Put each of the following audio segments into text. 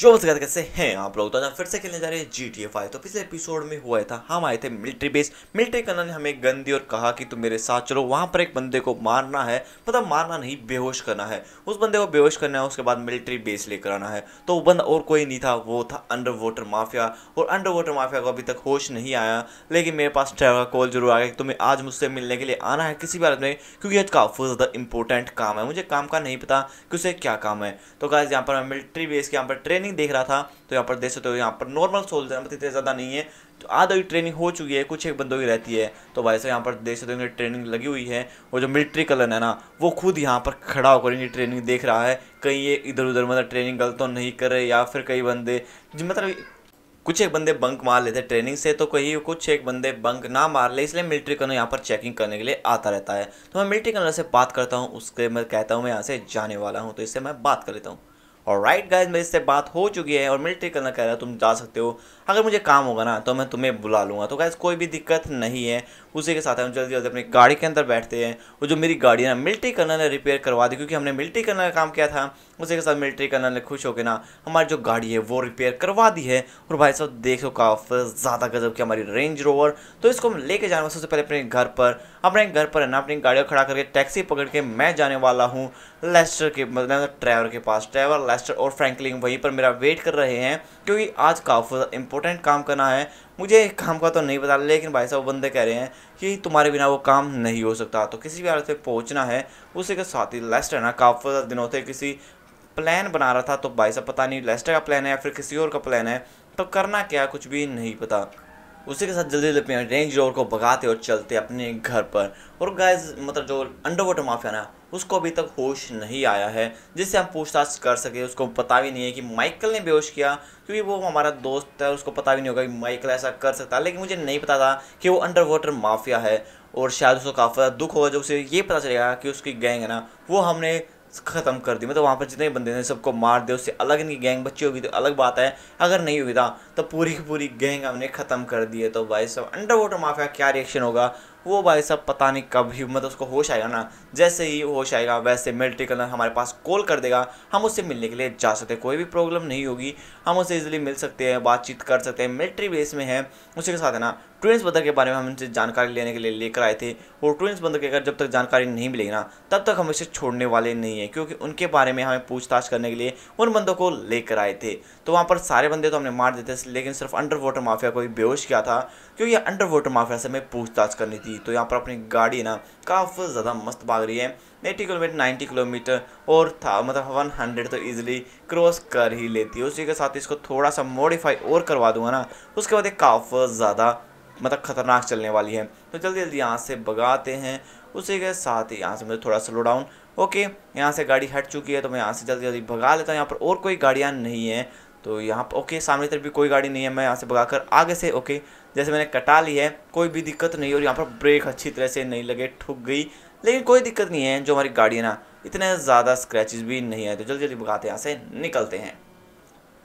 शोभा कैसे हैं आप लोग तो आज फिर से खेलने जा रहे हैं जी टी तो पिछले एपिसोड में हुआ था हम आए थे मिलिट्री बेस मिलिट्री कर्नल ने हमें गन दी और कहा कि तुम मेरे साथ चलो वहाँ पर एक बंदे को मारना है मतलब मारना नहीं बेहोश करना है उस बंदे को बेहोश करना है उसके बाद मिलिट्री बेस लेकर आना है तो वो बंदा और कोई नहीं था वो था अंडर वाटर माफिया और अंडर वाटर माफिया को अभी तक होश नहीं आया लेकिन मेरे पास ट्रैवल कॉल जरूर आ गया कि तुम्हें आज मुझसे मिलने के लिए आना है किसी बात में क्योंकि आज काफ़ी ज़्यादा इंपॉर्टेंट काम है मुझे काम का नहीं पता कि उसे क्या काम है तो गाइज यहाँ पर मिलिट्री बेस के यहाँ पर ट्रेन ट्रेनिंग देख रहा था तो यहाँ पर देख सकते हो यहाँ पर नॉर्मल मतलब सोल्जर इतने ज़्यादा नहीं है तो आधा ही ट्रेनिंग हो चुकी है कुछ एक बंदों की रहती है तो भाई साहब यहाँ पर देख सकते हो ट्रेनिंग लगी हुई है और जो मिलिट्री कलर है ना वो खुद यहाँ पर खड़ा होकर इनकी ट्रेनिंग देख रहा है कहीं ये इधर उधर मतलब ट्रेनिंग गलत तो नहीं कर रहे या फिर कई बंदे मतलब कुछ एक बंदे बंक मार लेते हैं ट्रेनिंग से तो कहीं कुछ एक बंदे बंक ना मार ले इसलिए मिलिट्री कलर यहाँ पर चेकिंग करने के लिए आता रहता है तो मैं मिलिट्री कलर से बात करता हूँ उसके मैं कहता हूँ मैं यहाँ से जाने वाला हूँ तो इससे मैं बात कर लेता हूँ और राइट गाइज मेरे से बात हो चुकी है और मिलिट्री करना कह रहा है तुम जा सकते हो अगर मुझे काम होगा ना तो मैं तुम्हें बुला लूँगा तो गैस कोई भी दिक्कत नहीं है उसी के साथ हम जल्दी जल्दी अपनी गाड़ी के अंदर बैठते हैं और जो मेरी गाड़ी है ना मिल्ट्री कर्नल ने रिपेयर करवा दी क्योंकि हमने मिल्ट्री कर्नल का काम किया था उसी के साथ मिल्ट्री कर्नल ने खुश होकर ना हमारी जो गाड़ी है वो रिपेयर करवा दी है और भाई साहब देखो काफ़ी ज़्यादा गजब की हमारी रेंज रोवर तो इसको हम लेके जाने सबसे पहले अपने घर पर अपने घर पर है ना अपनी गाड़ी को खड़ा करके टैक्सी पकड़ के मैं जाने वाला हूँ लेस्टर के मतलब ड्राइवर के पास ड्राइवर लेस्टर और फ्रैंकलिंग वहीं पर मेरा वेट कर रहे हैं क्योंकि आज काफ़ी इंपॉर्टेंट काम करना है मुझे काम का तो नहीं पता लेकिन भाई साहब बंदे कह रहे हैं कि तुम्हारे बिना वो काम नहीं हो सकता तो किसी भी हालत में पहुँचना है उसी के साथ ही लेस्ट है ना काफ़ी दिनों से किसी प्लान बना रहा था तो भाई साहब पता नहीं लेस्ट का प्लान है या फिर किसी और का प्लान है तो करना क्या कुछ भी नहीं पता उसी के साथ जल्दी जल्दी अपने रेंज रोवर को भगाते और चलते अपने घर पर और गाइस मतलब जो अंडर वाटर माफिया ना उसको अभी तक होश नहीं आया है जिससे हम पूछताछ कर सके उसको पता भी नहीं है कि माइकल ने बेहोश किया क्योंकि वो हमारा दोस्त है उसको पता भी नहीं होगा कि माइकल ऐसा कर सकता लेकिन मुझे नहीं पता था कि वो अंडर वाटर माफिया है और शायद उसको काफ़ी ज़्यादा दुख होगा जब उसे ये पता चलेगा कि उसकी गैंग है ना वो हमने ख़त्म कर दी मतलब वहाँ पर जितने बंदे ने सबको मार दिया उससे अलग इनकी गैंग बच्ची होगी तो अलग बात है अगर नहीं हुई था तो पूरी की पूरी गैंग हमने ख़त्म कर दी है तो भाई सब अंडर वाटर माफिया क्या रिएक्शन होगा वो भाई साहब पता नहीं कब ही मतलब उसको होश आएगा ना जैसे ही होश आएगा वैसे मिलिट्री कलर हमारे पास कॉल कर देगा हम उससे मिलने के लिए जा सकते हैं कोई भी प्रॉब्लम नहीं होगी हम उससे इजिली मिल सकते हैं बातचीत कर सकते हैं मिलिट्री बेस में है उसी के साथ है ना ट्वेंस बंदर के बारे में हम इनसे जानकारी लेने के लिए लेकर आए थे और ट्वेंस बंदर के अगर जब तक जानकारी नहीं मिलेगी ना तब तक हम इसे छोड़ने वाले नहीं है क्योंकि उनके बारे में हमें पूछताछ करने के लिए उन बंदों को लेकर आए थे तो वहाँ पर सारे बंदे तो हमने मार देते थे लेकिन सिर्फ अंडर वाटर माफिया को ही बेहोश किया था क्योंकि अंडर वाटर माफिया से हमें पूछताछ करनी थी तो यहाँ पर अपनी गाड़ी ना काफ़ी ज़्यादा मस्त भाग रही है एट्टी किलोमीटर नाइन्टी किलोमीटर और था मतलब वन हंड्रेड तो ईजिली क्रॉस कर ही लेती है उसी के साथ इसको थोड़ा सा मॉडिफाई और करवा दूंगा ना उसके बाद एक काफ़ी ज़्यादा मतलब ख़तरनाक चलने वाली है तो जल्दी जल्दी यहाँ से भगाते हैं उसी के साथ ही यहाँ से मुझे थोड़ा स्लो डाउन ओके यहाँ से गाड़ी हट चुकी है तो मैं यहाँ से जल्दी जल्दी भगा लेता हूँ यहाँ पर और कोई गाड़ियाँ नहीं है तो यहाँ पर ओके सामने तरफ भी कोई गाड़ी नहीं है मैं यहाँ से भगा कर आगे से ओके जैसे मैंने कटा ली है कोई भी दिक्कत नहीं और यहाँ पर ब्रेक अच्छी तरह से नहीं लगे ठुक गई लेकिन कोई दिक्कत नहीं है जो हमारी गाड़ी है ना इतने ज़्यादा स्क्रैचेस भी नहीं आए तो जल्दी जल्दी भगाते यहाँ से निकलते हैं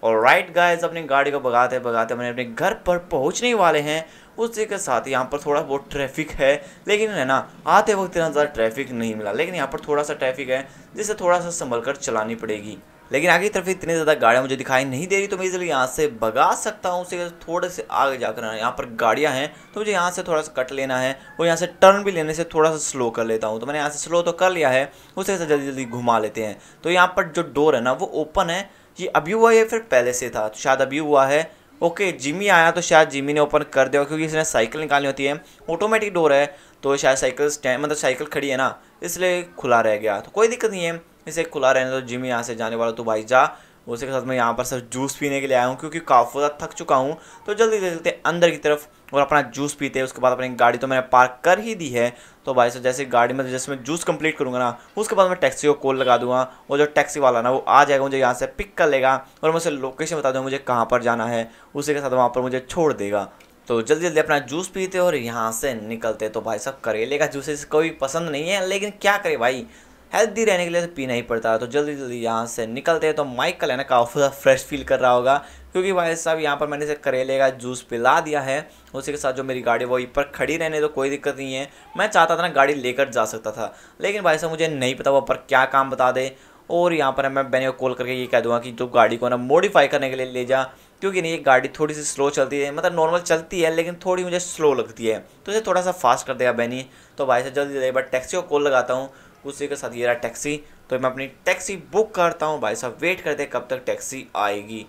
और राइट गाइज अपनी गाड़ी को भगाते भगाते मैंने अपने घर पर पहुँचने वाले हैं उसी के साथ यहाँ पर थोड़ा बहुत ट्रैफिक है लेकिन है ना आते वक्त इतना ज़्यादा ट्रैफिक नहीं मिला लेकिन यहाँ पर थोड़ा सा ट्रैफिक है जिसे थोड़ा सा संभल कर चलानी पड़ेगी लेकिन आगे की तरफ इतनी ज़्यादा गाड़ियाँ मुझे दिखाई नहीं दे रही तो मैं इसलिए यहाँ से भगा सकता हूँ उसे थोड़े से आगे जाकर यहाँ पर गाड़ियाँ हैं तो मुझे यहाँ से थोड़ा सा कट लेना है और यहाँ से टर्न भी लेने से थोड़ा सा स्लो कर लेता हूँ तो मैंने यहाँ से स्लो तो कर लिया है उसे जल्दी जल्दी घुमा लेते हैं तो यहाँ पर जो डोर है ना वो ओपन है ये अभी हुआ है फिर पहले से था तो शायद अभी हुआ है ओके जिमी आया तो शायद जिमी ने ओपन कर दिया क्योंकि इसने साइकिल निकालनी होती है ऑटोमेटिक डोर है तो शायद साइकिल स्टैंड मतलब साइकिल खड़ी है ना इसलिए खुला रह गया तो कोई दिक्कत नहीं है इसे खुला रहने तो जिमी यहाँ से जाने वाला तो भाई जा उसी के साथ मैं यहाँ पर सिर्फ जूस पीने के लिए आया हूँ क्योंकि काफ़ी ज़्यादा थक चुका हूँ तो जल्दी चलते अंदर की तरफ और अपना जूस पीते उसके बाद अपनी गाड़ी तो मैंने पार्क कर ही दी है तो भाई साहब जैसे गाड़ी में जैसे मैं जूस कंप्लीट करूँगा ना उसके बाद मैं टैक्सी को कॉल लगा दूंगा और जो टैक्सी वाला ना वो आ जाएगा मुझे यहाँ से पिक कर लेगा और मैं उसे लोकेशन बता दूँगा मुझे कहाँ पर जाना है उसी के साथ वहाँ पर मुझे छोड़ देगा तो जल्दी जल्दी अपना जूस पीते और यहाँ से निकलते तो भाई साहब करेले का जूस कोई पसंद नहीं है लेकिन क्या करे भाई हेल्दी रहने के लिए तो पीना ही पड़ता है तो जल्दी जल्दी यहाँ से निकलते हैं तो माइकल है ना काफ़ी ज़्यादा फ्रेश फील कर रहा होगा क्योंकि भाई साहब यहाँ पर मैंने इसे करेले का जूस पिला दिया है उसी के साथ जो मेरी गाड़ी वही पर खड़ी रहने तो कोई दिक्कत नहीं है मैं चाहता था ना गाड़ी लेकर जा सकता था लेकिन भाई साहब मुझे नहीं पता वो पर क्या काम बता दे और यहाँ पर मैं मैंने कॉल करके ये कह दूँगा कि तू गाड़ी को ना मॉडिफाई करने के लिए ले जा क्योंकि नहीं ये गाड़ी थोड़ी सी स्लो चलती है मतलब नॉर्मल चलती है लेकिन थोड़ी मुझे स्लो लगती है तो इसे थोड़ा सा फास्ट कर देगा बैनी तो भाई साहब जल्दी जल्दी एक बार टैक्सी को कॉल लगाता हूँ उसी के साथ ये रहा टैक्सी तो मैं अपनी टैक्सी बुक करता हूँ भाई साहब वेट करते कब तक टैक्सी आएगी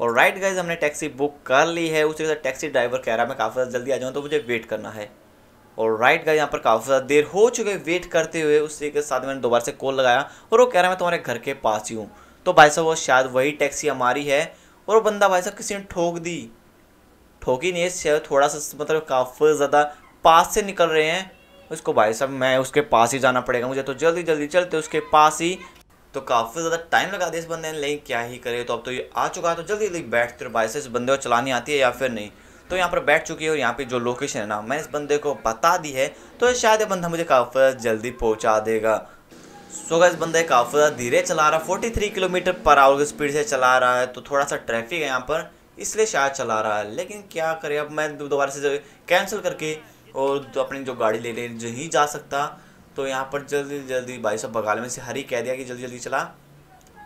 और राइट गाइज हमने टैक्सी बुक कर ली है उसी के साथ टैक्सी ड्राइवर कह रहा है मैं काफ़ी ज़्यादा जल्दी आ जाऊँ तो मुझे वेट करना है और राइट गाइज यहाँ पर काफ़ी ज़्यादा देर हो चुके वेट करते हुए उसी के साथ मैंने दोबारा से कॉल लगाया और वो कह रहा है मैं तुम्हारे घर के पास ही हूँ तो भाई साहब वो शायद वही टैक्सी हमारी है और वो बंदा भाई साहब किसी ने ठोक दी ठोकी नहीं है थोड़ा सा मतलब काफ़ी ज़्यादा पास से निकल रहे हैं उसको भाई साहब मैं उसके पास ही जाना पड़ेगा मुझे तो जल्दी जल्दी चलते तो उसके पास ही तो काफ़ी ज़्यादा टाइम लगा दिया इस बंदे ने लेकिन क्या ही करे तो अब तो ये आ चुका है तो जल्दी जल्दी बैठते रहो भाई से इस बंदे को चलानी आती है या फिर नहीं तो यहाँ पर बैठ चुकी है और यहाँ पे जो लोकेशन है ना मैं इस बंदे को बता दी है तो शायद ये बंदा मुझे काफ़ी जल्दी पहुँचा देगा सो इस बंदे काफ़ी ज़्यादा धीरे चला रहा है थ्री किलोमीटर पर आवर की स्पीड से चला रहा है तो थोड़ा सा ट्रैफिक है यहाँ पर इसलिए शायद चला रहा है लेकिन क्या करें अब मैं दोबारा से कैंसिल करके और तो अपनी जो गाड़ी ले ले नहीं जा सकता तो यहाँ पर जल्दी जल्दी भाई साहब बगाल में से हरी कह दिया कि जल्दी जल्दी चला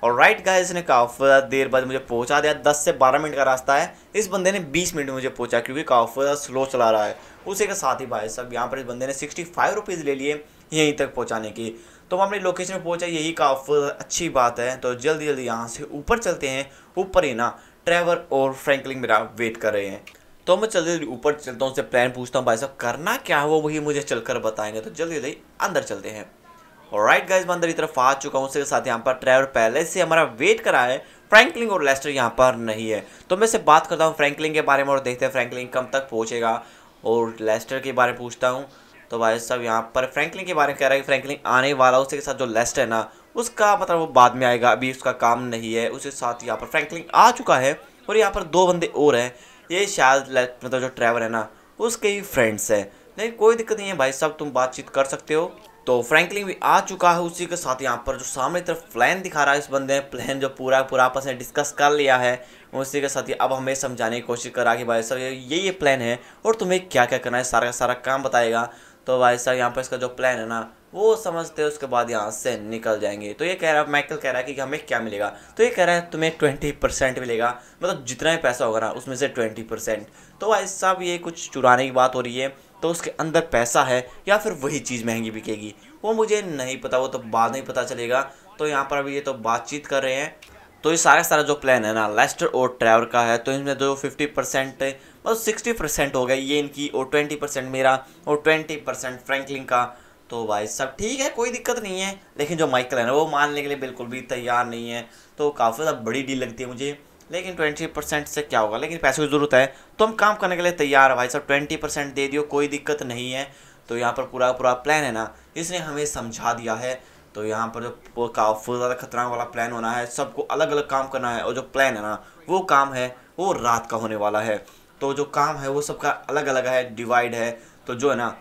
और राइट गाय इसने काफा देर बाद मुझे पहुँचा दिया दस से बारह मिनट का रास्ता है इस बंदे ने बीस मिनट में मुझे पहुँचा क्योंकि ज़्यादा स्लो चला रहा है उसी के साथ ही भाई साहब यहाँ पर इस बंदे ने सिक्सटी फाइव रुपीज़ ले लिए यहीं तक पहुँचाने की तो हम अपनी लोकेशन में पहुँचा यही काफ़ी अच्छी बात है तो जल्दी जल्दी यहाँ से ऊपर चलते हैं ऊपर ही ना ट्रेवर और फ्रैंकलिन मेरा वेट कर रहे हैं तो मैं जल्दी ऊपर चलता हूँ उनसे प्लान पूछता हूँ भाई साहब करना क्या है वो वही मुझे चलकर बताएंगे तो जल्दी जल्दी अंदर चलते हैं और राइट गाइज मैं अंदर की तरफ आ चुका हूँ उसके साथ यहाँ पर ट्रेवर पहले से हमारा वेट करा है फ्रैंकलिंग और लेस्टर यहाँ पर नहीं है तो मैं से बात करता हूँ फ्रैंकलिंग के बारे में और देखते हैं फ्रैंकलिंग कब तक पहुँचेगा और लेस्टर के बारे में पूछता हूँ तो भाई साहब यहाँ पर फ्रैंकलिन के बारे में कह रहा है कि फ्रैंकलिन आने वाला उसके साथ जो लेस्टर है ना उसका मतलब वो बाद में आएगा अभी उसका काम नहीं है उसके साथ यहाँ पर फ्रैंकलिन आ चुका है और यहाँ पर दो बंदे और हैं ये शायद मतलब जो ट्रैवल है ना उसके ही फ्रेंड्स हैं नहीं कोई दिक्कत नहीं है भाई साहब तुम बातचीत कर सकते हो तो फ्रैंकलिन भी आ चुका है उसी के साथ यहाँ पर जो सामने तरफ प्लान दिखा रहा है इस बंदे ने प्लान जो पूरा पूरा आपस में डिस्कस कर लिया है उसी के साथ ही अब हमें समझाने की कोशिश कर रहा कि भाई साहब ये ये प्लान है और तुम्हें क्या क्या करना है सारा का सारा काम बताएगा तो भाई साहब यहाँ पर इसका जो प्लान है ना वो समझते हैं उसके बाद यहाँ से निकल जाएंगे तो ये कह रहा है माइकल कह रहा है कि हमें क्या मिलेगा तो ये कह रहा है तुम्हें ट्वेंटी परसेंट मिलेगा मतलब जितना भी पैसा होगा ना उसमें से ट्वेंटी परसेंट तो भाई साहब ये कुछ चुराने की बात हो रही है तो उसके अंदर पैसा है या फिर वही चीज़ महंगी बिकेगी वो मुझे नहीं पता वो तो बाद में पता चलेगा तो यहाँ पर अभी ये तो बातचीत कर रहे हैं तो ये सारा सारा जो प्लान है ना लेस्टर और ट्रैवर का है तो इसमें जो फिफ्टी परसेंट मतलब सिक्सटी परसेंट हो गए ये इनकी और ट्वेंटी परसेंट मेरा और ट्वेंटी परसेंट फ्रैंकलिन का तो भाई सब ठीक है कोई दिक्कत नहीं है लेकिन जो माइकल है ना वो मानने के लिए बिल्कुल भी तैयार नहीं है तो काफ़ी ज़्यादा बड़ी डील लगती है मुझे लेकिन ट्वेंटी परसेंट से क्या होगा लेकिन पैसे की ज़रूरत है तो हम काम करने के लिए तैयार है भाई साहब ट्वेंटी परसेंट दे दियो कोई दिक्कत नहीं है तो यहाँ पर पूरा पूरा प्लान है ना इसने हमें समझा दिया है तो यहाँ पर जो काफ़ी ज़्यादा खतरनाक वाला प्लान होना है सबको अलग अलग काम करना है और जो प्लान है ना वो काम है वो रात का होने वाला है तो जो काम है वो सबका अलग अलग है डिवाइड है तो जो है ना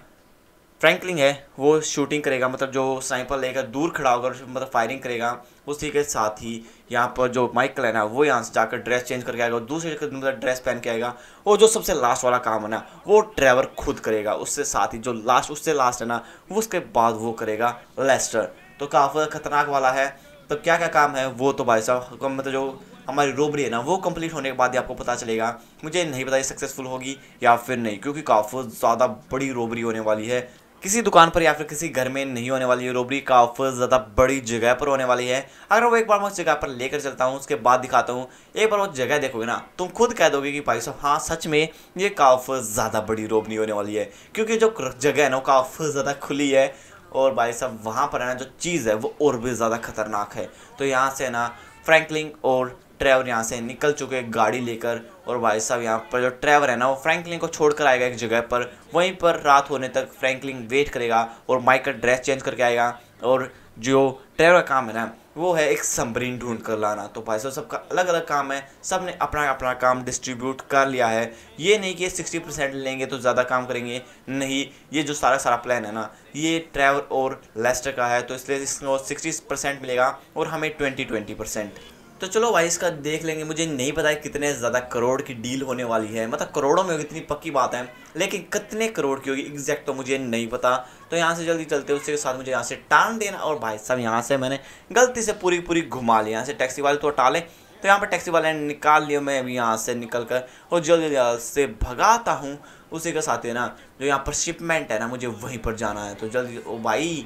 फ्रैंकलिंग है वो शूटिंग करेगा मतलब जो साइपल लेकर दूर खड़ा होगा मतलब फायरिंग करेगा उसी के साथ ही यहाँ पर जो माइकल है ना वो यहाँ से जाकर ड्रेस चेंज करके आएगा दूसरे मतलब ड्रेस पहन के आएगा और जो सबसे लास्ट वाला काम है ना वो ड्राइवर खुद करेगा उससे साथ ही जो लास्ट उससे लास्ट है ना उसके बाद वो करेगा लेस्टर तो काफ़ी खतरनाक वाला है तो क्या क्या काम है वो तो भाई साहब मतलब जो हमारी रोबरी है ना वो कंप्लीट होने के बाद ही आपको पता चलेगा मुझे नहीं पता ये सक्सेसफुल होगी या फिर नहीं क्योंकि काफ़ी ज़्यादा बड़ी रोबरी होने वाली है किसी दुकान पर या फिर किसी घर में नहीं होने वाली है रोबरी का ऑफर ज़्यादा बड़ी जगह पर होने वाली है अगर वो एक बार मैं उस जगह पर लेकर चलता हूँ उसके बाद दिखाता हूँ एक बार वो जगह देखोगे ना तुम खुद कह दोगे कि भाई साहब हाँ सच में ये का ऑफर ज़्यादा बड़ी रोबनी होने वाली है क्योंकि जो जगह है ना वो का ऑफर ज़्यादा खुली है और भाई साहब वहाँ पर है ना जो चीज़ है वो और भी ज़्यादा खतरनाक है तो यहाँ से ना फ्रैंकलिंग और ट्रेवर यहाँ से निकल चुके गाड़ी लेकर और भाई साहब यहाँ पर जो ट्रेवर है ना वो फ्रैंकलिन को छोड़कर आएगा एक जगह पर वहीं पर रात होने तक फ्रैंकलिन वेट करेगा और माइक का ड्रेस चेंज करके आएगा और जो ट्रेवर का काम है ना वो है एक सबमरीन ढूंढ कर लाना तो भाई साहब सबका अलग अलग काम है सब ने अपना अपना काम डिस्ट्रीब्यूट कर लिया है ये नहीं कि सिक्सटी परसेंट लेंगे तो ज़्यादा काम करेंगे नहीं ये जो सारा सारा प्लान है ना ये ट्रैवर और लेस्टर का है तो इसलिए इसको सिक्सटी परसेंट मिलेगा और हमें ट्वेंटी ट्वेंटी परसेंट तो चलो भाई इसका देख लेंगे मुझे नहीं पता है कितने ज़्यादा करोड़ की डील होने वाली है मतलब करोड़ों में होगी इतनी पक्की बात है लेकिन कितने करोड़ की होगी एग्जैक्ट तो मुझे नहीं पता तो यहाँ से जल्दी चलते के साथ मुझे यहाँ से टान देना और भाई साहब यहाँ से मैंने गलती से पूरी पूरी घुमा लिया यहाँ से टैक्सी वाले तो टाले तो यहाँ पर टैक्सी वाले ने निकाल लिया मैं अभी यहाँ से निकल कर और जल्दी जल्द से भगाता हूँ उसी के साथ है ना जो यहाँ पर शिपमेंट है ना मुझे वहीं पर जाना है तो जल्दी ओ भाई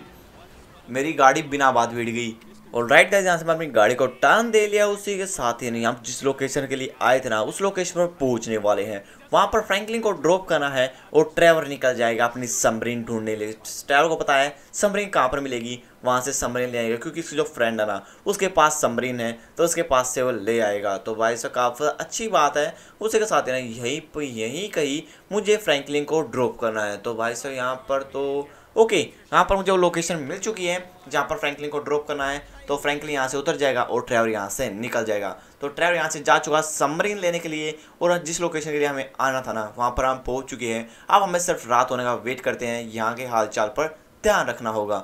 मेरी गाड़ी बिना बात बैठ गई और राइट गाइज यहाँ से मैं अपनी गाड़ी को टर्न दे लिया उसी के साथ ही नहीं हम जिस लोकेशन के लिए आए थे ना उस लोकेशन पर पहुँचने वाले हैं वहाँ पर फ्रैंकलिन को ड्रॉप करना है और ट्रेवर निकल जाएगा अपनी समरीन ढूंढने लिए ट्रेवर को पता है समरीन कहाँ पर मिलेगी वहाँ से समरीन ले आएगा क्योंकि उसकी जो फ्रेंड है ना उसके पास समरीन है तो उसके पास से वो ले आएगा तो भाई साहब काफ़ी अच्छी बात है उसी के साथ ना यहीं पर यहीं कहीं मुझे फ्रैंकलिन को ड्रॉप करना है तो भाई साहब यहाँ पर तो ओके यहाँ पर मुझे वो लोकेशन मिल चुकी है जहाँ पर फ्रैंकलिन को ड्रॉप करना है तो फ्रैंकलिन यहाँ से उतर जाएगा और ट्रैवर यहाँ से निकल जाएगा तो ट्रैवर यहाँ से जा चुका समरीन लेने के लिए और जिस लोकेशन के लिए हमें आना था ना वहाँ पर हम पहुँच चुके हैं अब हमें सिर्फ रात होने का वेट करते हैं यहाँ के हाल पर ध्यान रखना होगा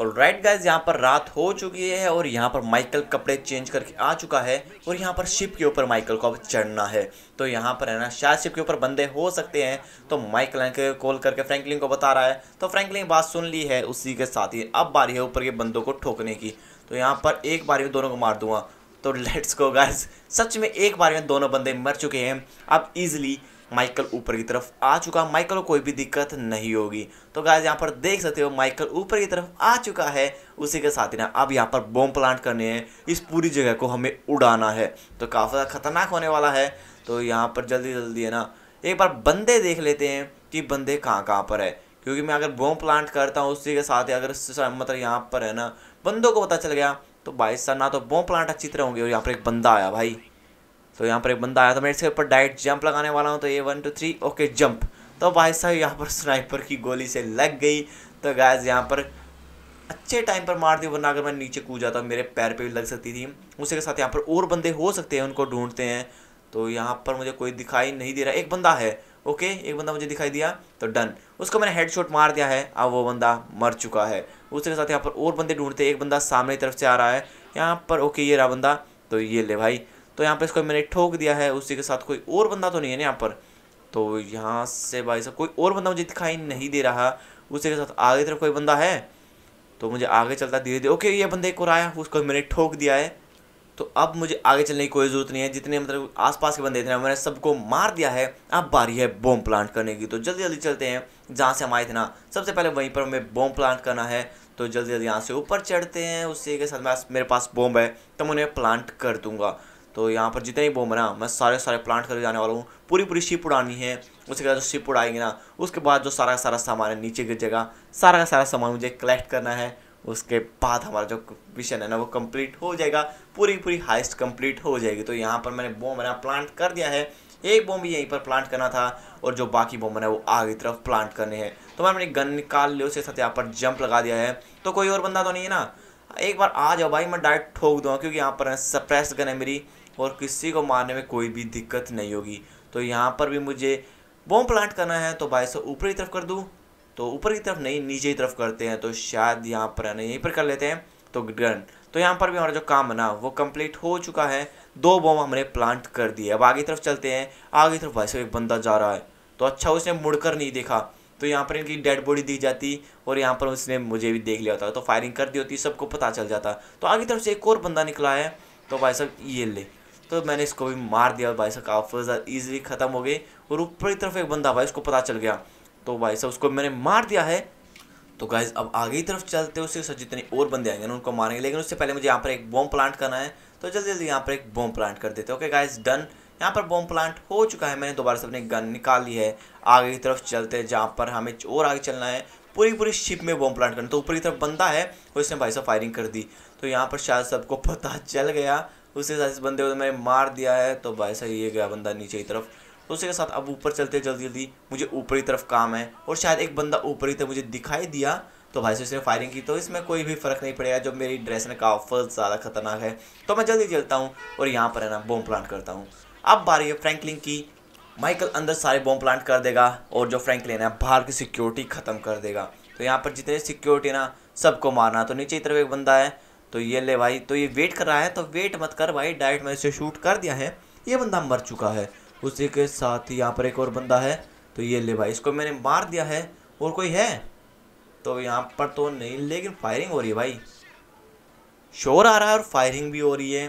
और राइट गाइज यहाँ पर रात हो चुकी है और यहाँ पर माइकल कपड़े चेंज करके आ चुका है और यहाँ पर शिप के ऊपर माइकल को अब चढ़ना है तो यहाँ पर है ना शायद शिप के ऊपर बंदे हो सकते हैं तो माइकल के कॉल करके फ्रैंकलिन को बता रहा है तो फ्रैंकलिन बात सुन ली है उसी के साथ ही अब बारी है ऊपर के बंदों को ठोकने की तो यहाँ पर एक बारी में दोनों को मार दूंगा तो लेट्स गो गाइज सच में एक बार में दोनों बंदे मर चुके हैं अब ईजिली माइकल ऊपर की तरफ आ चुका माइकल को कोई भी दिक्कत नहीं होगी तो गाइज यहाँ पर देख सकते हो माइकल ऊपर की तरफ आ चुका है उसी के साथ ही ना अब यहाँ पर बॉम्ब प्लांट करने हैं इस पूरी जगह को हमें उड़ाना है तो काफ़ी ज़्यादा खतरनाक होने वाला है तो यहाँ पर जल्दी जल्दी है ना एक बार बंदे देख लेते हैं कि बंदे कहाँ कहाँ पर है क्योंकि मैं अगर बॉम्ब प्लांट करता हूँ उसी के साथ ही अगर मतलब यहाँ पर है ना बंदों को पता चल गया तो भाई सर ना तो बॉम्ब प्लांट अच्छी तरह होंगे और यहाँ पर एक बंदा आया भाई तो यहाँ पर एक बंदा आया तो मैं इसके ऊपर डायरेक्ट जंप लगाने वाला हूँ तो ये one two three okay jump तो भाई साहब यहाँ पर स्नाइपर की गोली से लग गई तो गैस यहाँ पर अच्छे टाइम पर मार दी वरना अगर मैं नीचे कूद जाता मेरे पैर पे भी लग सकती थी उसी के साथ यहाँ पर और बंदे हो सकते हैं उनको ढूंढते हैं तो यहाँ पर मुझे कोई दिखाई नहीं दे रहा एक बंदा है ओके एक बंदा मुझे दिखाई दिया तो डन उसको मैंने हेडशॉट मार दिया है अब वो बंदा मर चुका है उसके साथ यहाँ पर और बंदे ढूंढते एक बंदा सामने तरफ से आ रहा है यहाँ पर ओके ये रहा बंदा तो ये ले भाई तो यहाँ पे इसको मैंने ठोक दिया है उसी के साथ कोई और बंदा तो नहीं है ना यहाँ पर तो यहाँ से भाई साहब कोई और बंदा मुझे दिखाई नहीं दे रहा उसी के साथ आगे तरफ कोई बंदा है तो मुझे आगे चलता धीरे धीरे ओके ये बंदे एक और आया उसको मैंने ठोक दिया है तो अब मुझे आगे चलने की कोई ज़रूरत नहीं है जितने मतलब आसपास के बंदे इतने मैंने सबको मार दिया है अब बारी है बॉम प्लांट करने की तो जल्दी जल्दी चलते हैं जहाँ से हम आए थे ना सबसे पहले वहीं पर हमें बम प्लांट करना है तो जल्दी जल्दी यहाँ से ऊपर चढ़ते हैं उसी के साथ मेरे पास बॉम्ब है तो मैं उन्हें प्लांट कर दूंगा तो यहाँ पर जितने भी बॉम्ब ना मैं सारे सारे प्लांट करके जाने वाला हूँ पूरी पूरी शिप उड़ानी है उसके बाद जो शिप उड़ाएंगे ना उसके बाद जो सारा का सारा सामान है नीचे गिर जाएगा सारा का सारा सामान मुझे कलेक्ट करना है उसके बाद हमारा जो मिशन है ना वो कंप्लीट हो जाएगा पूरी पूरी हाइस्ट कंप्लीट हो जाएगी तो यहाँ पर मैंने बोम ना प्लांट कर दिया है एक बोम भी यहीं पर प्लांट करना था और जो बाकी बोम है वो आगे की तरफ प्लांट करने हैं तो मैंने अपनी गन निकाल लिया उसके साथ यहाँ पर जंप लगा दिया है तो कोई और बंदा तो नहीं है ना एक बार आ जाओ भाई मैं डायरेक्ट ठोक दूँगा क्योंकि यहाँ पर सप्रेस गन है मेरी और किसी को मारने में कोई भी दिक्कत नहीं होगी तो यहाँ पर भी मुझे बॉम प्लांट करना है तो भाई साहब ऊपर की तरफ कर दूँ तो ऊपर की तरफ नहीं नीचे की तरफ करते हैं तो शायद यहाँ पर है ना यहीं पर कर लेते हैं तो गन तो यहाँ पर भी हमारा जो काम है ना वो कंप्लीट हो चुका है दो बॉम्ब हमने प्लांट कर दिए अब आगे तरफ चलते हैं आगे तरफ भाई साहब एक बंदा जा रहा है तो अच्छा उसने मुड़कर नहीं देखा तो यहाँ पर इनकी डेड बॉडी दी जाती और यहाँ पर उसने मुझे भी देख लिया होता तो फायरिंग कर दी होती सबको पता चल जाता तो आगे तरफ से एक और बंदा निकला है तो भाई साहब ये ले तो मैंने इसको भी मार दिया भाई साहब काफ़ी ईजिली ख़त्म हो गई और ऊपर की तरफ एक बंदा भाई उसको पता चल गया तो भाई साहब उसको मैंने मार दिया है तो गाइज अब आगे की तरफ चलते हो सिर्फ जितने और बंदे आएंगे ना उनको मारेंगे लेकिन उससे पहले मुझे यहाँ पर एक बॉम्ब प्लांट करना है तो जल्दी जल्दी यहाँ पर एक बॉम्ब प्लांट कर देते हैं ओके गाइज डन यहाँ पर बॉम्ब प्लांट हो चुका है मैंने दोबारा से अपनी गन निकाल ली है आगे की तरफ चलते हैं जहाँ पर हमें और आगे चलना है पूरी पूरी शिप में बॉम्ब प्लांट करना तो ऊपर की तरफ बंदा है और इसने भाई साहब फायरिंग कर दी तो यहाँ पर शायद सबको पता चल गया उसके साथ इस बंदे को मैंने मार दिया है तो भाई सही ये गया बंदा नीचे की तरफ तो उसी के साथ अब ऊपर चलते जल्दी जल्दी मुझे ऊपर की तरफ काम है और शायद एक बंदा ऊपर ही तरफ मुझे दिखाई दिया तो भाई से उसने फायरिंग की तो इसमें कोई भी फ़र्क नहीं पड़ेगा जब मेरी ड्रेस का ऑफर ज़्यादा खतरनाक है तो मैं जल्दी चलता हूँ और यहाँ पर है ना बॉम्ब प्लांट करता हूँ अब बारी है फ्रैंकलिन की माइकल अंदर सारे बॉम्ब प्लांट कर देगा और जो फ्रैंकलिन है बाहर की सिक्योरिटी ख़त्म कर देगा तो यहाँ पर जितने सिक्योरिटी ना सबको मारना तो नीचे की तरफ एक बंदा है तो ये ले भाई तो ये वेट कर रहा है तो वेट मत कर भाई डायरेक्ट मैंने इसे शूट कर दिया है ये बंदा मर चुका है उसी के साथ यहाँ पर एक और बंदा है तो ये ले भाई इसको मैंने मार दिया है और कोई है तो यहाँ पर तो नहीं लेकिन फायरिंग हो रही है भाई शोर आ रहा है और फायरिंग भी हो रही है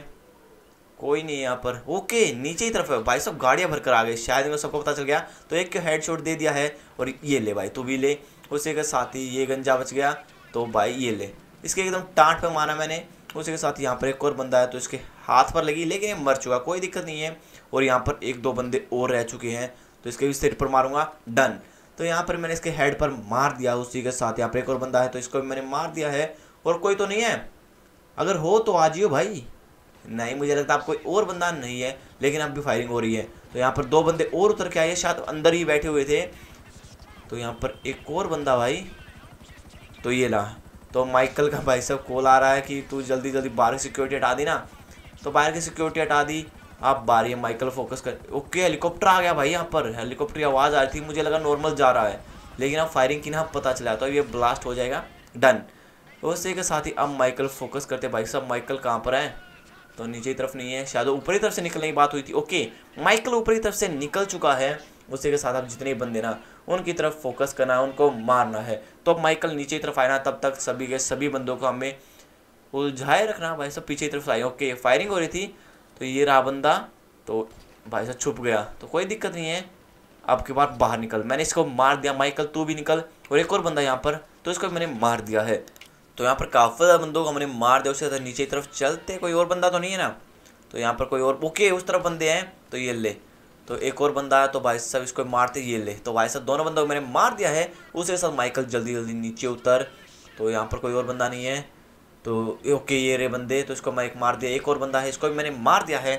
कोई नहीं यहाँ पर ओके नीचे ही तरफ है भाई सब गाड़ियाँ भर कर आ गए शायद इनको सबको पता चल गया तो एक हेड शॉट दे दिया है और ये ले भाई तू भी ले उसी के साथ ही ये गंजा बच गया तो भाई ये ले इसके एकदम टाँट पर मारा मैंने उसी के साथ यहाँ पर एक और बंदा है तो इसके हाथ पर लगी लेकिन ये मर चुका कोई दिक्कत नहीं है और यहाँ पर एक दो बंदे और रह चुके हैं तो इसके भी सिर पर मारूंगा डन तो यहाँ पर मैंने इसके हेड पर मार दिया उसी के साथ यहाँ पर एक और बंदा है तो इसको भी मैंने मार दिया है और कोई तो नहीं है अगर हो तो आ जाइए भाई नहीं मुझे लगता आप कोई और बंदा नहीं है लेकिन अब भी फायरिंग हो रही है तो यहाँ पर दो बंदे और उतर के आए शायद अंदर ही बैठे हुए थे तो यहाँ पर एक और बंदा भाई तो ये ला तो माइकल का भाई साहब कॉल आ रहा है कि तू जल्दी जल्दी बाहर की सिक्योरिटी हटा दी ना तो बाहर की सिक्योरिटी हटा दी आप बाहर ये माइकल फोकस कर ओके हेलीकॉप्टर आ गया भाई यहाँ पर हेलीकॉप्टर की आवाज़ आ रही थी मुझे लगा नॉर्मल जा रहा है लेकिन अब फायरिंग की ना पता चला तो अब ये ब्लास्ट हो जाएगा डन उसी के साथ ही अब माइकल फोकस करते भाई साहब माइकल कहाँ पर है तो नीचे की तरफ नहीं है शायद ऊपरी तरफ से निकलने की बात हुई थी ओके माइकल ऊपरी तरफ से निकल चुका है उसी के साथ आप जितने बंदे ना उनकी तरफ फोकस करना है उनको मारना है तो अब माइकल नीचे की तरफ आना तब तक सभी के सभी बंदों को हमें उलझाए रखना भाई साहब पीछे की तरफ आई ओके फायरिंग हो रही थी तो ये रहा बंदा तो भाई साहब छुप गया तो कोई दिक्कत नहीं है अब के बाद बाहर निकल मैंने इसको मार दिया माइकल तू भी निकल और एक और बंदा यहाँ पर तो इसको मैंने मार दिया है तो यहाँ पर काफ़ी ज़्यादा बंदों को हमने मार दिया उसके नीचे की तरफ चलते कोई और बंदा तो नहीं है ना तो यहाँ पर कोई और ओके उस तरफ बंदे हैं तो ये ले तो एक और बंदा आया तो भाई साहब इसको मारते ये ले तो भाई साहब दोनों बंदों को मैंने मार दिया है उसके साथ माइकल जल्दी जल्दी नीचे उतर तो यहाँ पर कोई और बंदा नहीं है तो ओके ये रे बंदे तो इसको मैं एक मार दिया एक और बंदा है इसको भी मैंने मार दिया है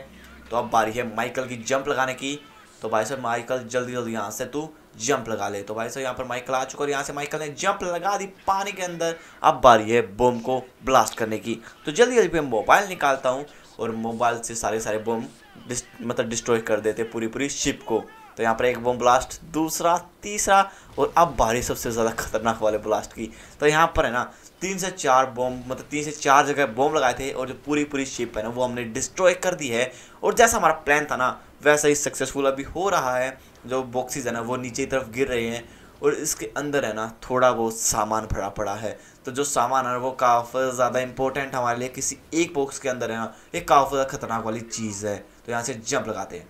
तो अब बारी है माइकल की जंप लगाने की तो भाई साहब माइकल जल्दी जल्दी यहाँ से तू जंप लगा ले तो भाई साहब यहाँ पर माइकल आ चुका और यहाँ से माइकल ने जंप लगा दी पानी के अंदर अब बारी है बम को ब्लास्ट करने की तो जल्दी जल्दी मैं मोबाइल निकालता हूँ और मोबाइल से सारे सारे बम डिस्ट, मतलब डिस्ट्रॉय कर देते पूरी पूरी शिप को तो यहाँ पर एक बम ब्लास्ट दूसरा तीसरा और अब बारी सबसे ज़्यादा खतरनाक वाले ब्लास्ट की तो यहाँ पर है ना तीन से चार बम मतलब तीन से चार जगह बम लगाए थे और जो पूरी पूरी शिप है ना वो हमने डिस्ट्रॉय कर दी है और जैसा हमारा प्लान था ना वैसा ही सक्सेसफुल अभी हो रहा है जो बॉक्सेज है ना वो नीचे की तरफ गिर रहे हैं और इसके अंदर है ना थोड़ा बहुत सामान भरा पड़ा है तो जो सामान है वो काफ़ी ज़्यादा इंपॉर्टेंट हमारे लिए किसी एक बॉक्स के अंदर है ना ये काफ़ी ज़्यादा खतरनाक वाली चीज़ है तो यहाँ से जंप लगाते हैं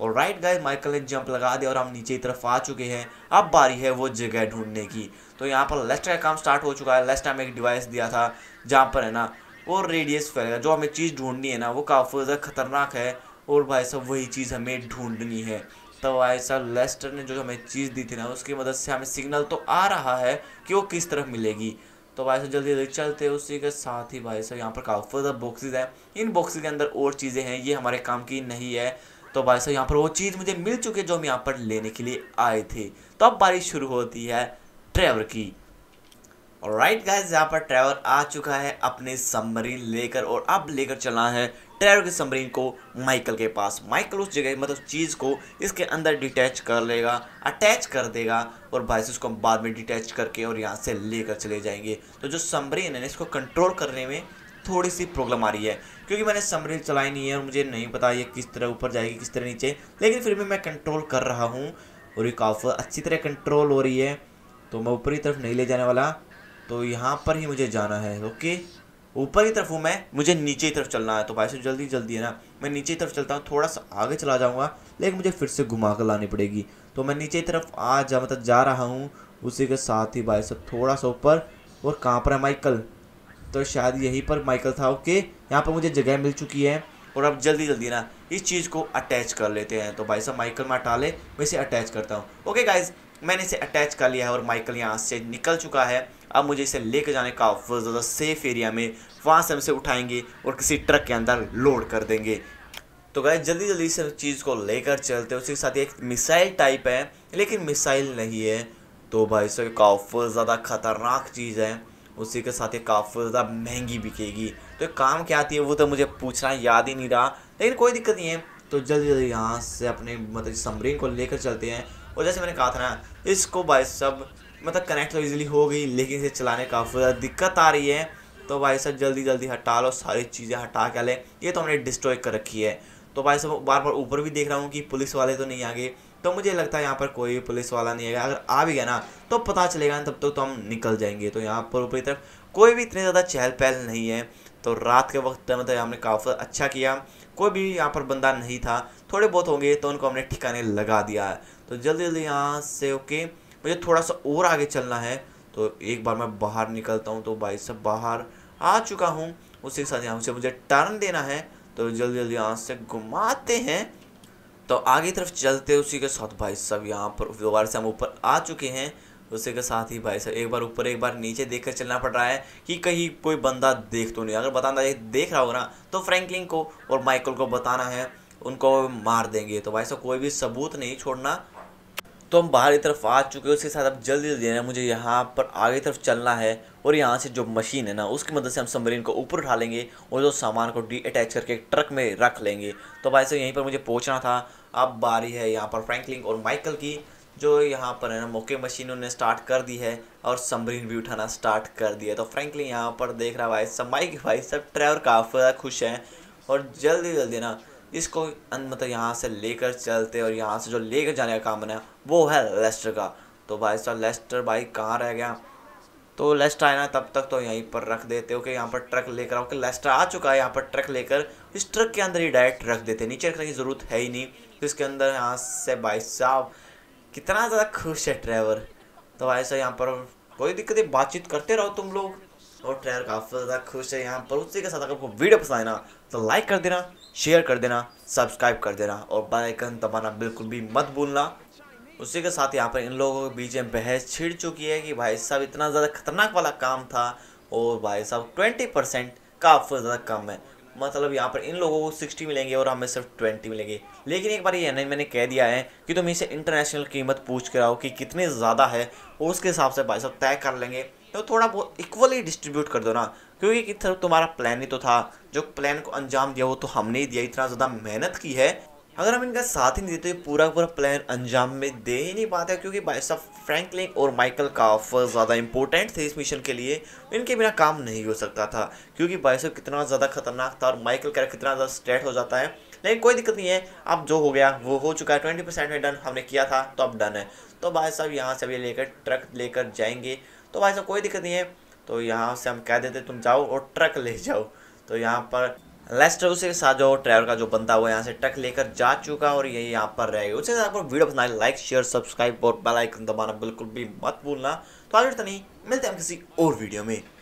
और राइट गाइस माइकल ने जंप लगा दिया और हम नीचे की तरफ आ चुके हैं अब बारी है वो जगह ढूंढने की तो यहाँ पर लेस्ट का काम स्टार्ट हो चुका है लेस्ट टाइम एक डिवाइस दिया था जहाँ पर है ना वो रेडियस फैलेगा जो हमें चीज़ ढूंढनी है ना वो काफ़ी ज़्यादा खतरनाक है और भाई साहब वही चीज़ हमें ढूंढनी है तो भाई साहब लेस्टर ने जो हमें चीज़ दी थी ना उसकी मदद से हमें सिग्नल तो आ रहा है कि वो किस तरफ मिलेगी तो भाई साहब जल्दी जल्दी चलते हैं उसी के साथ ही भाई साहब यहाँ पर काफ़ी ज़्यादा बॉक्सेज हैं इन बॉक्सेज के अंदर और चीज़ें हैं ये हमारे काम की नहीं है तो भाई साहब यहाँ पर वो चीज़ मुझे मिल चुकी है जो हम यहाँ पर लेने के लिए आए थे तो अब बारिश शुरू होती है ट्रेवर की और राइट गाइज यहाँ पर ट्रेवर आ चुका है अपने सबमरीन लेकर और अब लेकर चलना है ट्रेवर के सबरीन को माइकल के पास माइकल उस जगह मतलब चीज़ को इसके अंदर डिटैच कर लेगा अटैच कर देगा और भाई से उसको हम बाद में डिटैच करके और यहाँ से लेकर चले जाएंगे तो जो सबरीन है इसको कंट्रोल करने में थोड़ी सी प्रॉब्लम आ रही है क्योंकि मैंने सबरीन चलाई नहीं है और मुझे नहीं पता ये किस तरह ऊपर जाएगी किस तरह नीचे लेकिन फिर भी मैं कंट्रोल कर रहा हूँ और ये काफ़ी अच्छी तरह कंट्रोल हो रही है तो मैं ऊपर की तरफ नहीं ले जाने वाला तो यहाँ पर ही मुझे जाना है ओके ऊपर की तरफ हूँ मैं मुझे नीचे की तरफ चलना है तो भाई साहब जल्दी जल्दी है ना मैं नीचे की तरफ चलता हूँ थोड़ा सा आगे चला जाऊँगा लेकिन मुझे फिर से घुमा कर लानी पड़ेगी तो मैं नीचे की तरफ आ जा मतलब जा रहा हूँ उसी के साथ ही भाई साहब थोड़ा सा ऊपर और कहाँ पर है माइकल तो शायद यहीं पर माइकल था ओके यहाँ पर मुझे जगह मिल चुकी है और अब जल्दी जल्दी ना इस चीज़ को अटैच कर लेते हैं तो भाई साहब माइकल में हटा ले मैं इसे अटैच करता हूँ ओके गाइज मैंने इसे अटैच कर लिया है और माइकल यहाँ से निकल चुका है अब मुझे इसे लेकर जाने का ज़्यादा सेफ़ एरिया में वहाँ से हम इसे उठाएंगे और किसी ट्रक के अंदर लोड कर देंगे तो गए जल्दी जल्दी इस चीज़ को लेकर चलते हैं उसके साथ एक मिसाइल टाइप है लेकिन मिसाइल नहीं है तो भाई सो काफ़ी ज़्यादा ख़तरनाक चीज़ है उसी के साथ ये काफ़ी ज़्यादा महंगी बिकेगी तो काम क्या आती है वो तो मुझे पूछना याद ही नहीं रहा लेकिन कोई दिक्कत नहीं है तो जल्दी जल्दी यहाँ से अपने मतलब समरीन को लेकर चलते हैं और जैसे मैंने कहा था ना इसको भाई सब मतलब कनेक्ट तो ईजिली हो गई लेकिन इसे चलाने काफ़ी ज़्यादा दिक्कत आ रही है तो भाई साहब जल्दी जल्दी हटा लो सारी चीज़ें हटा के लें ये तो हमने डिस्ट्रॉय कर रखी है तो भाई साहब बार बार ऊपर भी देख रहा हूँ कि पुलिस वाले तो नहीं आ गए तो मुझे लगता है यहाँ पर कोई भी पुलिस वाला नहीं आएगा अगर आ भी गया ना तो पता चलेगा तब तक तो, तो हम निकल जाएंगे तो यहाँ पर ऊपरी तरफ कोई भी इतने ज़्यादा चहल पहल नहीं है तो रात के वक्त मतलब हमने काफ़ी अच्छा किया कोई भी यहाँ पर बंदा नहीं था थोड़े बहुत होंगे तो उनको हमने ठिकाने लगा दिया तो जल्दी जल्दी यहाँ से ओके मुझे थोड़ा सा और आगे चलना है तो एक बार मैं बाहर निकलता हूँ तो भाई से बाहर आ चुका हूँ के साथ यहाँ से मुझे टर्न देना है तो जल्दी जल्दी यहाँ से घुमाते हैं तो आगे तरफ चलते उसी के साथ भाई साहब यहाँ पर दोबारा से हम ऊपर आ चुके हैं उसी के साथ ही भाई साहब एक बार ऊपर एक बार नीचे देख कर चलना पड़ रहा है कि कहीं कोई बंदा देख तो नहीं अगर बताना देख रहा होगा ना तो फ्रैंकलिन को और माइकल को बताना है उनको मार देंगे तो भाई साहब कोई भी सबूत नहीं छोड़ना तो हम बाहर की तरफ आ चुके हैं उसके साथ अब जल्दी जल्दी ना मुझे यहाँ पर आगे की तरफ चलना है और यहाँ से जो मशीन है ना उसकी मदद से हम सबमरीन को ऊपर उठा लेंगे और जो सामान को डी अटैच करके ट्रक में रख लेंगे तो भाई साहब यहीं पर मुझे पहुँचना था अब बारी है यहाँ पर फ्रैंकलिन और माइकल की जो यहाँ पर है ना मौके मशीन उन्होंने स्टार्ट कर दी है और समरीन भी उठाना स्टार्ट कर दिया तो फ्रैंकली यहाँ पर देख रहा भाई सब माइक भाई सब ट्राइवर काफ़ी ज़्यादा खुश हैं और जल्दी जल्दी ना इसको मतलब यहाँ से लेकर चलते और यहाँ से जो लेकर जाने का काम बनाया वो है लेस्टर का तो भाई साहब लेस्टर भाई कहाँ रह गया तो लेस्टर आया ना तब तक तो यहीं पर रख देते हो कि यहाँ पर ट्रक लेकर आओ कि लेस्टर आ चुका है यहाँ पर ट्रक लेकर इस ट्रक के अंदर ही डायरेक्ट रख देते नीचे रखने की ज़रूरत है ही नहीं तो इसके अंदर यहाँ से भाई साहब कितना ज़्यादा खुश है ड्राइवर तो भाई साहब यहाँ पर कोई दिक्कत नहीं बातचीत करते रहो तुम लोग और ट्रेलर काफ़ी ज़्यादा खुश है यहाँ पर उसी के साथ अगर आपको वीडियो पसंद आए ना तो लाइक कर देना शेयर कर देना सब्सक्राइब कर देना और बेल दबाना बिल्कुल भी मत भूलना उसी के साथ यहाँ पर इन लोगों के बीच में बहस छिड़ चुकी है कि भाई साहब इतना ज़्यादा खतरनाक वाला काम था और भाई साहब ट्वेंटी परसेंट काफ़ी ज़्यादा कम है मतलब यहाँ पर इन लोगों को सिक्सटी मिलेंगे और हमें सिर्फ ट्वेंटी मिलेंगे लेकिन एक बार ये नहीं मैंने कह दिया है कि तुम इसे इंटरनेशनल कीमत पूछ कर आओ कि कितने ज़्यादा है और उसके हिसाब से भाई साहब तय कर लेंगे तो थोड़ा बहुत इक्वली डिस्ट्रीब्यूट कर दो ना क्योंकि तुम्हारा प्लान ही तो था जो प्लान को अंजाम दिया वो तो हमने ही दिया इतना ज़्यादा मेहनत की है अगर हम इनका साथ ही नहीं देते तो पूरा पूरा प्लान अंजाम में दे ही नहीं पाते क्योंकि भाई साहब फ्रैंकलिन और माइकल काफ ज़्यादा इंपॉर्टेंट थे इस मिशन के लिए इनके बिना काम नहीं हो सकता था क्योंकि भाई साहब कितना ज़्यादा खतरनाक था और माइकल का कितना ज़्यादा स्ट्रेट हो जाता है लेकिन कोई दिक्कत नहीं है अब जो हो गया वो हो चुका है ट्वेंटी परसेंट में डन हमने किया था तो अब डन है तो भाई साहब यहाँ से अभी लेकर ट्रक लेकर जाएंगे तो भाई साहब कोई दिक्कत नहीं है तो यहाँ से हम कह देते तुम जाओ और ट्रक ले जाओ तो यहाँ पर लेस्टर के साथ जो ट्रैवल का जो बंदा हुआ यहाँ से ट्रक लेकर जा चुका और यही यहाँ पर रह गया उसके साथ आपको वीडियो बनाए लाइक शेयर सब्सक्राइब और बेलाइकन दबाना बिल्कुल भी मत भूलना तो आज नहीं मिलते हैं हम किसी और वीडियो में